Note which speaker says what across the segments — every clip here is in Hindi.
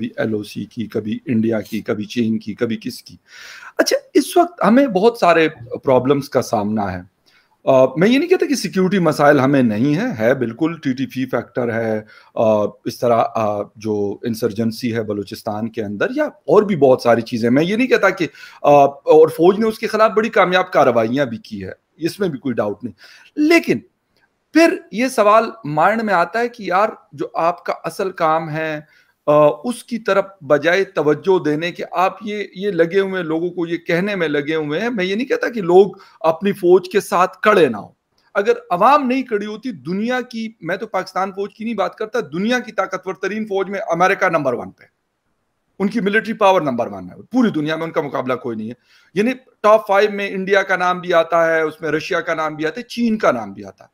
Speaker 1: कभी एल की कभी इंडिया की कभी चीन की कभी किसकी अच्छा इस वक्त हमें बहुत सारे प्रॉब्लम्स का सामना है Uh, मैं ये नहीं कहता कि सिक्योरिटी मसाइल हमें नहीं है है बिल्कुल टीटीपी फैक्टर है uh, इस तरह uh, जो इंसर्जेंसी है बलूचिस्तान के अंदर या और भी बहुत सारी चीज़ें मैं ये नहीं कहता कि uh, और फौज ने उसके खिलाफ बड़ी कामयाब कार्रवाइयाँ भी की है इसमें भी कोई डाउट नहीं लेकिन फिर ये सवाल माइंड में आता है कि यार जो आपका असल काम है उसकी तरफ बजाय तवज्जो देने के आप ये ये लगे हुए लोगों को ये कहने में लगे हुए हैं मैं ये नहीं कहता कि लोग अपनी फौज के साथ कड़े ना हो अगर अवाम नहीं कड़ी होती दुनिया की मैं तो पाकिस्तान फौज की नहीं बात करता दुनिया की ताकतवर तरीन फौज में अमेरिका नंबर वन पे उनकी मिलिट्री पावर नंबर वन है पूरी दुनिया में उनका मुकाबला कोई नहीं है यानी टॉप फाइव में इंडिया का नाम भी आता है उसमें रशिया का नाम भी आता है चीन का नाम भी आता है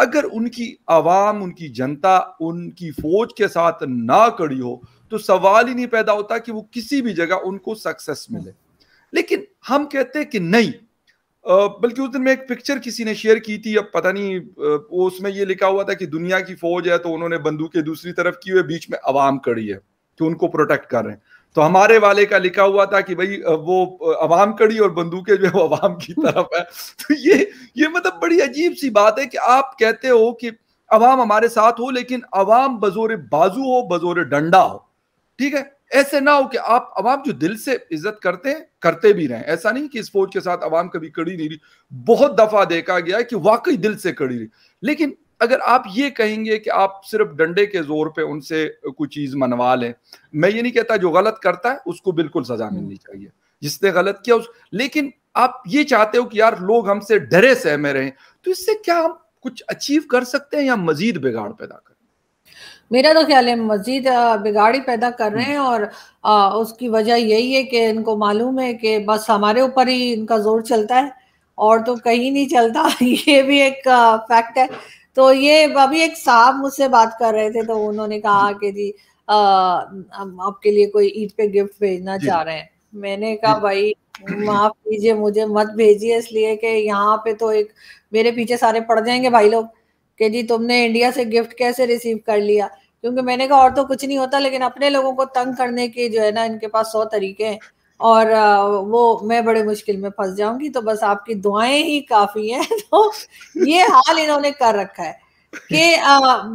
Speaker 1: अगर उनकी आवाम उनकी जनता उनकी फौज के साथ ना कड़ी हो तो सवाल ही नहीं पैदा होता कि वो किसी भी जगह उनको सक्सेस मिले लेकिन हम कहते हैं कि नहीं बल्कि उस दिन में एक पिक्चर किसी ने शेयर की थी अब पता नहीं वो उसमें ये लिखा हुआ था कि दुनिया की फौज है तो उन्होंने बंदूकें दूसरी तरफ की हुई बीच में आवाम कड़ी है कि उनको प्रोटेक्ट कर रहे हैं तो हमारे वाले का लिखा हुआ था कि भाई वो अवाम कड़ी और बंदूकें जो है वो अवाम की तरफ है तो ये ये मतलब बड़ी अजीब सी बात है कि आप कहते हो कि अवाम हमारे साथ हो लेकिन अवाम बजोर बाजू हो बजोर डंडा हो ठीक है ऐसे ना हो कि आप अवाम जो दिल से इज्जत करते हैं करते भी रहे ऐसा नहीं कि इस फौज के साथ अवाम कभी कड़ी नहीं रही बहुत दफा देखा गया है कि वाकई दिल से कड़ी रही लेकिन अगर आप ये कहेंगे कि आप सिर्फ डंडे के जोर पे उनसे कोई चीज मनवा लें मैं ये नहीं कहता जो गलत करता है उसको बिल्कुल सजा हम्म। मिलनी चाहिए जिसने गलत किया उस लेकिन आप ये चाहते हो कि यार लोग हमसे डरे सहमे रहे तो इससे क्या हम कुछ अचीव कर सकते हैं या मजीद बिगाड़ पैदा कर
Speaker 2: मेरा तो ख्याल है मजीद बिगाड़ी पैदा कर रहे हैं और आ, उसकी वजह यही है कि इनको मालूम है कि बस हमारे ऊपर ही इनका जोर चलता है और तो कहीं नहीं चलता ये भी एक फैक्ट है तो ये अभी एक साहब मुझसे बात कर रहे थे तो उन्होंने कहा कि जी हम आपके लिए कोई ईद पे गिफ्ट भेजना चाह रहे हैं मैंने कहा भाई माफ कीजिए मुझे मत भेजिए इसलिए कि यहाँ पे तो एक मेरे पीछे सारे पड़ जाएंगे भाई लोग कि जी तुमने इंडिया से गिफ्ट कैसे रिसीव कर लिया क्योंकि मैंने कहा और तो कुछ नहीं होता लेकिन अपने लोगों को तंग करने के जो है ना इनके पास सौ तरीके हैं और वो मैं बड़े मुश्किल में फंस जाऊंगी तो बस आपकी दुआएं ही काफी हैं तो ये हाल इन्होंने कर रखा है कि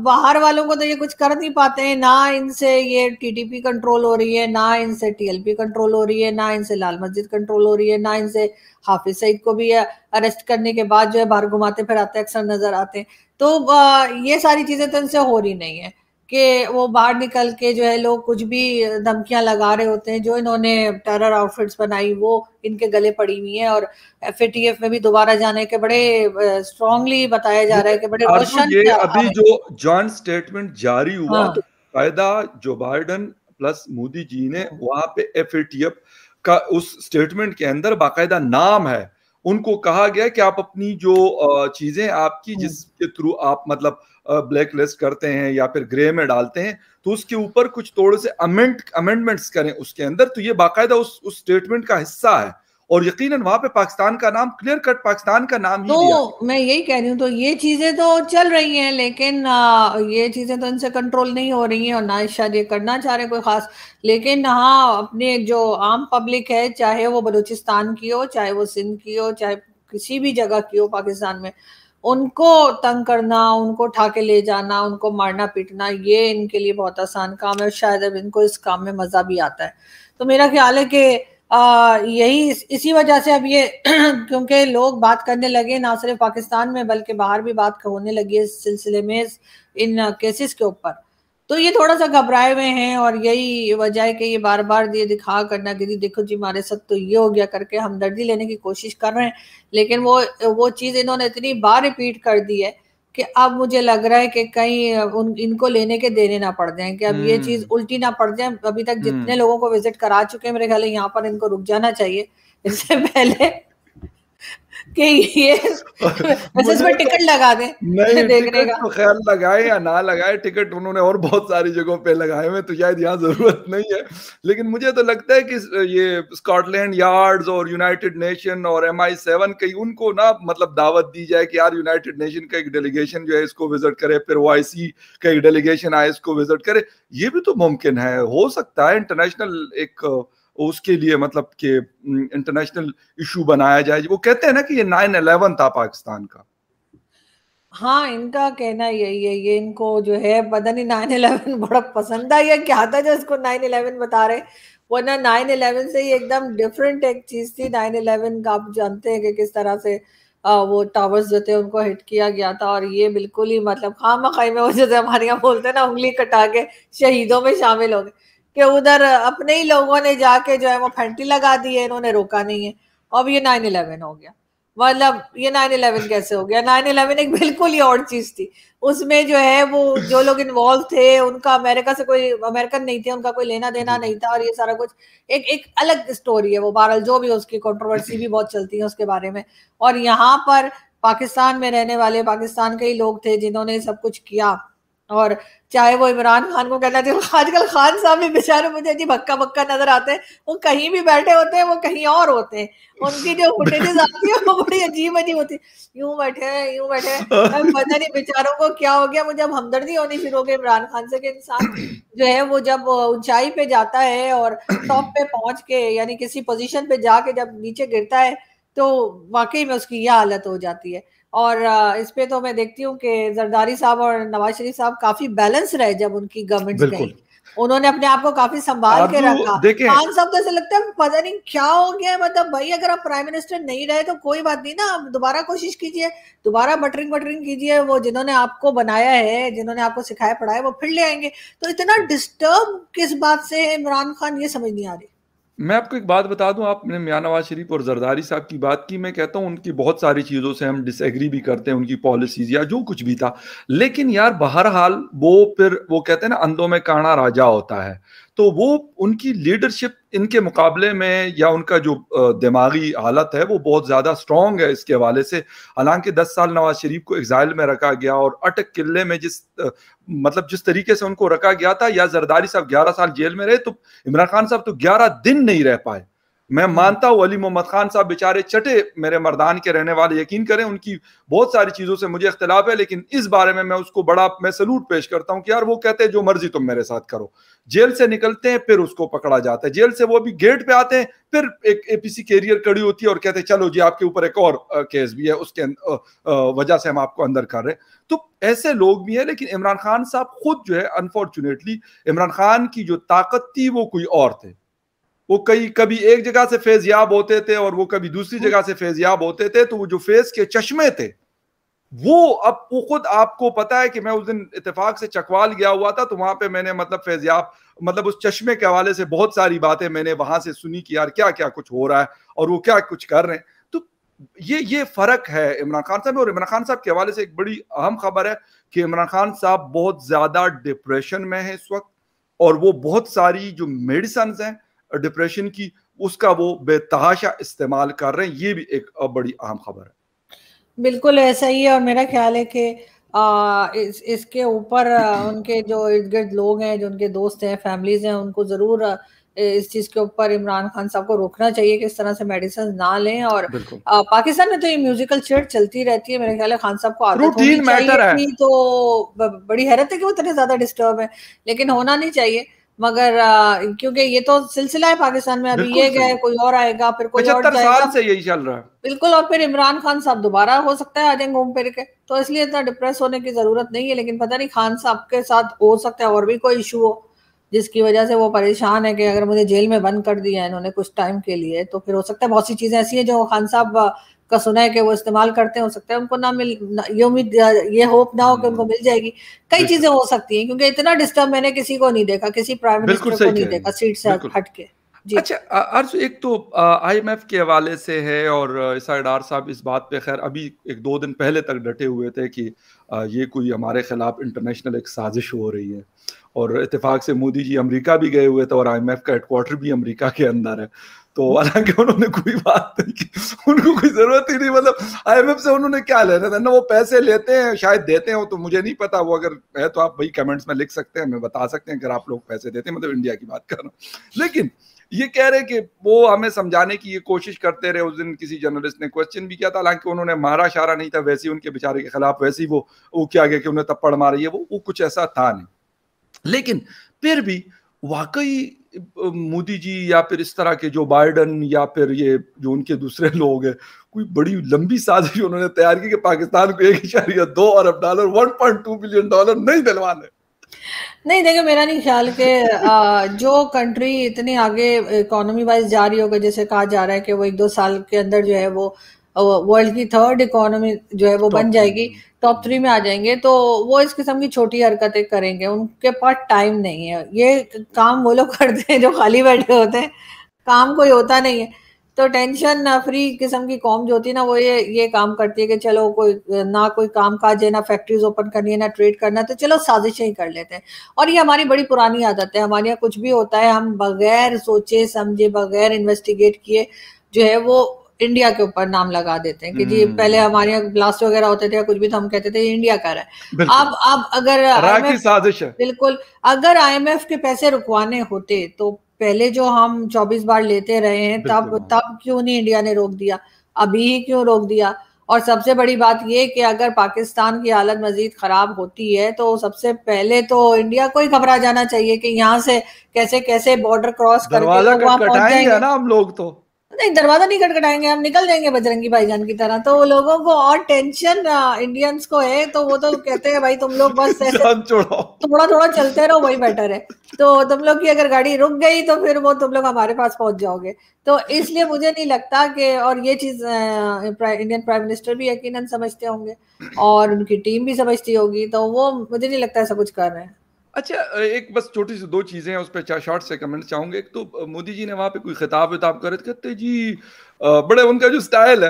Speaker 2: बाहर वालों को तो ये कुछ कर नहीं पाते हैं ना इनसे ये टीटीपी कंट्रोल हो रही है ना इनसे टीएलपी कंट्रोल हो रही है ना इनसे लाल मस्जिद कंट्रोल हो रही है ना इनसे हाफिज सईद को भी अरेस्ट करने के बाद जो है बाहर घुमाते फिराते अक्सर नजर आते हैं तो ये सारी चीजें तो इनसे हो रही नहीं है कि वो बाहर निकल के जो है लोग कुछ भी धमकियां लगा रहे होते हैं जो इन्होंने टेरर आउटफिट्स बनाई वो इनके गले पड़ी हुई है और एफ में भी दोबारा जाने के बड़े स्ट्रॉन्गली बताया जा रहा है कि बड़े ये अभी जो
Speaker 1: जॉइंट स्टेटमेंट जारी हुआ हाँ। तो फायदा जो बाइडन प्लस मोदी जी ने वहां पे एफ का उस स्टेटमेंट के अंदर बाकायदा नाम है उनको कहा गया कि आप अपनी जो चीजें आपकी हाँ। जिसके थ्रू आप मतलब ब्लैक लिस्ट करते हैं या फिर ग्रे में डालते हैं तो उसके ऊपर कुछ थोड़े से अमेंड अमेंडमेंट्स करें उसके अंदर तो ये बाकायदा उस उस स्टेटमेंट का हिस्सा है और यकीन वहां पे पाकिस्तान का नाम क्लियर कट पाकिस्तान का नाम ही तो
Speaker 2: मैं यही कह रही हूँ तो ये चीजें तो चल रही हैं लेकिन आ, ये चीजें तो इनसे कंट्रोल नहीं हो रही हैं और ना शायद ये करना चाह रहे कोई खास लेकिन हाँ अपने जो आम पब्लिक है चाहे वो बलूचिस्तान की हो चाहे वो सिंध की हो चाहे किसी भी जगह की हो पाकिस्तान में उनको तंग करना उनको उठा के ले जाना उनको मारना पीटना ये इनके लिए बहुत आसान काम है शायद अब इनको इस काम में मजा भी आता है तो मेरा ख्याल है कि आ, यही इस, इसी वजह से अब ये क्योंकि लोग बात करने लगे ना सिर्फ पाकिस्तान में बल्कि बाहर भी बात होने लगी इस सिलसिले में इन केसेस के ऊपर तो ये थोड़ा सा घबराए हुए हैं और यही वजह है कि ये बार बार ये दिखा करना कि देखो जी हमारे साथ तो ये हो गया करके हमदर्दी लेने की कोशिश कर रहे हैं लेकिन वो वो चीज़ इन्होंने इतनी बार रिपीट कर दी है कि अब मुझे लग रहा है कि कहीं उन इनको लेने के देने ना पड़ जाए कि अब ये हम्म। चीज उल्टी ना पड़ जाए अभी तक जितने हम्म। लोगों को विजिट करा चुके हैं मेरे ख्याल यहाँ पर इनको रुक जाना चाहिए इससे पहले कि ये इसमें टिकट लगा दे नहीं देखने का तो
Speaker 1: ख्याल लगाए या ना लगाए टिकट उन्होंने और बहुत सारी जगहों पे लगाए हुए तो शायद यहाँ जरूरत नहीं है लेकिन मुझे तो लगता है कि ये स्कॉटलैंड यार्ड्स और यूनाइटेड नेशन और एम आई सेवन कई उनको ना मतलब दावत दी जाए कि यार यूनाइटेड नेशन का एक डेलीगेशन जो है इसको विजिट करे फिर वो का एक डेलीगेशन आए इसको विजिट करे ये भी तो मुमकिन है हो सकता है इंटरनेशनल एक उसके लिए मतलब के इंटरनेशनल इशू बनाया जाए वो कहते हैं ना कि ये नाइन अलेवन था पाकिस्तान का
Speaker 2: हाँ इनका कहना यही है ये इनको जो है पता नहीं नाइन अलेवन बड़ा पसंद था या क्या था जो इसको नाइन अलेवन बता रहे वरना नाइन अलेवन से ही एकदम डिफरेंट एक चीज़ थी नाइन अलेवन का आप जानते हैं कि किस तरह से आ, वो टावर्स जो थे उनको हिट किया गया था और ये बिल्कुल ही मतलब खाम खाई में वो जैसे हमारे यहाँ बोलते हैं ना उंगली कटा के शहीदों में शामिल हो गए कि उधर अपने ही लोगों ने जाके जो है वो फैंटी लगा दी है इन्होंने रोका नहीं है अब ये नाइन इलेवन हो गया मतलब ये नाइन इलेवन कैसे हो गया नाइन इलेवन एक बिल्कुल ही और चीज थी उसमें जो है वो जो लोग इन्वॉल्व थे उनका अमेरिका से कोई अमेरिकन नहीं थे उनका कोई लेना देना नहीं था और ये सारा कुछ एक एक अलग स्टोरी है वो बहरहाल जो भी उसकी कंट्रोवर्सी भी बहुत चलती है उसके बारे में और यहाँ पर पाकिस्तान में रहने वाले पाकिस्तान के ही लोग थे जिन्होंने सब कुछ किया और चाहे वो इमरान खान को कहना चाहिए आजकल खान साहब भी बेचारे मुझे जी भक्का भक्का नजर आते हैं वो कहीं भी बैठे होते हैं वो कहीं और होते हैं उनकी जो फुटेजेस आती है वो बड़ी अजीब अजीब होती है यूं बैठे हैं यूं बैठे हैं पता नहीं बेचारों को क्या हो गया मुझे अब हमदर्दी होनी शुरू हो गई इमरान खान से कि इंसान जो है वो जब ऊंचाई पे जाता है और टॉप पे पहुंच के यानी किसी पोजिशन पे जाके जब नीचे गिरता है तो वाकई में उसकी यह हालत हो जाती है और इस पे तो मैं देखती हूँ कि जरदारी साहब और नवाज शरीफ साहब काफी बैलेंस रहे जब उनकी गवर्नमेंट गई उन्होंने अपने आप को काफी संभाल के रखा खान साहब तो ऐसे लगता है पता नहीं क्या हो गया मतलब भाई अगर आप प्राइम मिनिस्टर नहीं रहे तो कोई बात नहीं ना आप दोबारा कोशिश कीजिए दोबारा बटरिंग बटरिंग कीजिए वो जिन्होंने आपको बनाया है जिन्होंने आपको सिखाया पढ़ाया वो फिर ले आएंगे तो इतना डिस्टर्ब किस बात से है इमरान खान ये समझ नहीं आ रही
Speaker 1: मैं आपको एक बात बता दूं आपने मियाँ नवाज शरीफ और जरदारी साहब की बात की मैं कहता हूं उनकी बहुत सारी चीज़ों से हम डिसएग्री भी करते हैं उनकी पॉलिसीज या जो कुछ भी था लेकिन यार बहरहाल वो फिर वो कहते हैं ना अंधों में काणा राजा होता है तो वो उनकी लीडरशिप इनके मुकाबले में या उनका जो दिमागी हालत है वो बहुत ज़्यादा स्ट्रॉन्ग है इसके हवाले से हालांकि दस साल नवाज शरीफ को एग्जाइल में रखा गया और अटक किले में जिस मतलब जिस तरीके से उनको रखा गया था या जरदारी साहब ग्यारह साल जेल में रहे तो इमरान खान साहब तो ग्यारह दिन नहीं रह पाए मैं मानता हूँ अली मोहम्मद खान साहब बेचारे चटे मेरे मर्दान के रहने वाले यकीन करें उनकी बहुत सारी चीज़ों से मुझे अख्तिलाफ है लेकिन इस बारे में मैं उसको बड़ा मैं सलूट पेश करता हूँ कि यार वो कहते हैं जो मर्जी तुम मेरे साथ करो जेल से निकलते हैं फिर उसको पकड़ा जाता है जेल से वो भी गेट पे आते हैं फिर एक एपीसी कैरियर कड़ी होती है और कहते हैं चलो जी आपके ऊपर एक और केस भी है उसके अं, वजह से हम आपको अंदर कर रहे हैं तो ऐसे लोग भी हैं लेकिन इमरान खान साहब खुद जो है अनफॉर्चुनेटली इमरान खान की जो ताकत थी वो कोई और थे वो कई कभी एक जगह से फैजयाब होते थे और वो कभी दूसरी हम्म। जगह से फैजयाब होते थे तो वो जो फेज के चश्मे थे वो अब वो खुद आपको पता है कि मैं उस दिन इतफाक से चकवाल गया हुआ था तो वहां पे मैंने मतलब फैजयाब मतलब उस चश्मे के हवाले से बहुत सारी बातें मैंने वहां से सुनी कि यार क्या क्या कुछ हो रहा है और वो क्या कुछ कर रहे हैं तो ये ये फर्क है इमरान खान साहब और इमरान खान साहब के हवाले से एक बड़ी अहम खबर है कि इमरान खान साहब बहुत ज्यादा डिप्रेशन में है इस वक्त और वो बहुत सारी जो मेडिसन हैं डिप्रेशन की उसका वो बेतहाशा इस्तेमाल कर रहे हैं ये भी एक बड़ी अहम खबर है
Speaker 2: बिल्कुल ऐसा ही है और मेरा ख्याल है कि इस, इसके ऊपर उनके जो इर्द गिर्द लोग हैं जो उनके दोस्त हैं फैमिलीज हैं उनको ज़रूर इस चीज़ के ऊपर इमरान खान साहब को रोकना चाहिए कि इस तरह से मेडिसिन ना लें और आ, पाकिस्तान में तो ये म्यूजिकल चेयर चलती रहती है मेरे ख्याल है खान साहब को आदत होनी चाहिए तो बड़ी हैरत है कि वो इतने ज़्यादा डिस्टर्ब है लेकिन होना नहीं चाहिए मगर क्योंकि ये तो सिलसिला है पाकिस्तान में अभी ये गए कोई और आएगा फिर कोई और जाएगा साल
Speaker 1: से यही चल रहा है
Speaker 2: बिल्कुल और फिर इमरान खान साहब दोबारा हो सकता है आ जाएंगे घूम फिर के तो इसलिए इतना डिप्रेस होने की जरूरत नहीं है लेकिन पता नहीं खान साहब के साथ हो सकता है और भी कोई इशू हो जिसकी वजह से वो परेशान है कि अगर मुझे जेल में बंद कर दिया है इन्होंने कुछ टाइम के लिए तो फिर हो सकता है बहुत सी चीज़ें ऐसी हैं जो खान साहब का सुना है कि वो इस्तेमाल करते हैं हो सकता है उनको ना मिल ना, ये उम्मीद ये होप ना हो कि उनको हम्म। मिल जाएगी कई चीज़ें हो सकती हैं क्योंकि इतना डिस्टर्ब मैंने किसी को नहीं देखा किसी प्राइम मिनिस्टर को नहीं देखा सीट से हट के
Speaker 1: अच्छा अर्ज एक तो आईएमएफ के हवाले से है और इसाइडार साहब इस बात पे खैर अभी एक दो दिन पहले तक डटे हुए थे कि ये कोई हमारे खिलाफ इंटरनेशनल एक साजिश हो रही है और इतफाक से मोदी जी अमेरिका भी गए हुए थे और आईएमएफ का हेडक्वार्टर भी अमेरिका के अंदर है तो हालांकि उन्होंने कोई बात नहीं की उनको कोई जरूरत ही नहीं मतलब आईएमएफ से उन्होंने क्या लेना था ना वो पैसे लेते हैं शायद देते हो तो मुझे नहीं पता वो अगर है तो आप वही कमेंट्स में लिख सकते हैं हमें बता सकते हैं अगर आप लोग पैसे देते हैं मतलब इंडिया की बात कर रहा हूँ लेकिन ये कह रहे कि वो हमें समझाने की ये कोशिश करते रहे उस दिन किसी जर्नलिस्ट ने क्वेश्चन भी किया था हालांकि उन्होंने मारा शारा नहीं था वैसे उनके बेचारे के खिलाफ वैसे ही वो वो क्या गया कि उन्हें थप्पड़ मारी है वो वो कुछ ऐसा था नहीं लेकिन फिर भी वाकई मोदी जी या फिर इस तरह के जो बाइडन या फिर ये जो उनके दूसरे लोग हैं कोई बड़ी लंबी साजिश उन्होंने तैयार की कि पाकिस्तान को एक इशारिया दो अरब डॉलर 1.2 बिलियन डॉलर नहीं दिलवाने
Speaker 2: नहीं देखो मेरा नहीं ख्याल के जो कंट्री इतनी आगे इकोनॉमी वाइज जा रही होगा जैसे कहा जा रहा है कि वो एक दो साल के अंदर जो है वो वर्ल्ड की थर्ड इकोनॉमी जो है वो बन जाएगी टॉप थ्री में आ जाएंगे तो वो इस किस्म की छोटी हरकतें करेंगे उनके पास टाइम नहीं है ये काम वो लोग करते हैं जो खाली बैठे होते हैं काम कोई होता नहीं है तो टेंशन फ्री किस्म की कॉम जो होती है ना वो ये ये काम करती है कि चलो कोई ना कोई काम काज है ना फैक्ट्रीज ओपन करनी है ना ट्रेड करना है तो चलो साजिशें ही कर लेते हैं और ये हमारी बड़ी पुरानी आदत है हमारे यहाँ कुछ भी होता है हम बगैर सोचे समझे बगैर इन्वेस्टिगेट किए जो है वो इंडिया के ऊपर नाम लगा देते हैं कि जी हम्म। पहले हमारे यहाँ ब्लास्ट वगैरह होते थे या कुछ भी तो हम कहते थे इंडिया कर रहा है अब अब अगर साजिश है बिल्कुल अगर आईएमएफ के पैसे रुकवाने होते तो पहले जो हम 24 बार लेते रहे हैं तब तब क्यों नहीं इंडिया ने रोक दिया अभी ही क्यों रोक दिया और सबसे बड़ी बात ये कि अगर पाकिस्तान की हालत मजीद खराब होती है तो सबसे पहले तो इंडिया को ही घबरा जाना चाहिए कि यहाँ से कैसे कैसे बॉर्डर क्रॉस करके ना हम लोग तो नहीं दरवाजा नहीं खटखटाएंगे हम निकल जाएंगे बजरंगी भाईजान की तरह तो वो लोगों को और टेंशन इंडियंस को है तो वो तो कहते हैं भाई तुम लोग बस
Speaker 1: थोड़ा
Speaker 2: थोड़ा चलते रहो वही बेटर है तो तुम लोग की अगर गाड़ी रुक गई तो फिर वो तुम लोग हमारे पास पहुंच जाओगे तो इसलिए मुझे नहीं लगता कि और ये चीज इंडियन प्राइम मिनिस्टर भी यकीन समझते होंगे और उनकी टीम भी समझती होगी तो वो मुझे नहीं लगता ऐसा कुछ कर रहे हैं
Speaker 1: अच्छा एक बस छोटी सी दो चीज़ें हैं उस पर शॉर्ट से कमेंट चाहूंगे एक तो मोदी जी ने वहाँ पे कोई खिताब विताब करे तो कहते जी बड़े उनका जो स्टाइल है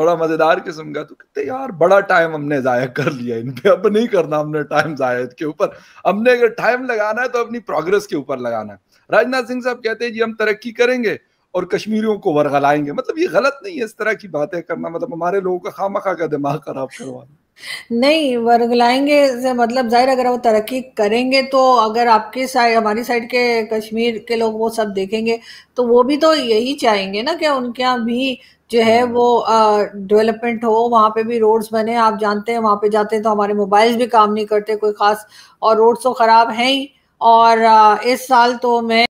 Speaker 1: बड़ा मजेदार किस्म का तो कहते यार बड़ा टाइम हमने जाया कर लिया इन पे अब नहीं करना हमने टाइम जाया के ऊपर हमने अगर टाइम लगाना है तो अपनी प्रोग्रेस के ऊपर लगाना है राजनाथ सिंह साहब कहते हैं जी हम तरक्की करेंगे और कश्मीरियों को वरगलाएंगे मतलब ये गलत नहीं है इस तरह की बातें करना मतलब हमारे लोगों का खामखा का दिमाग खराब करवाना
Speaker 2: नहीं लाएंगे से मतलब जाहिर अगर वो तरक्की करेंगे तो अगर आपके साइड हमारी साइड के कश्मीर के लोग वो सब देखेंगे तो वो भी तो यही चाहेंगे ना कि उनके यहाँ भी जो है वो डेवलपमेंट हो वहाँ पे भी रोड्स बने आप जानते हैं वहाँ पे जाते हैं तो हमारे मोबाइल्स भी काम नहीं करते कोई ख़ास और रोड्स तो ख़राब हैं ही और आ, इस साल तो मैं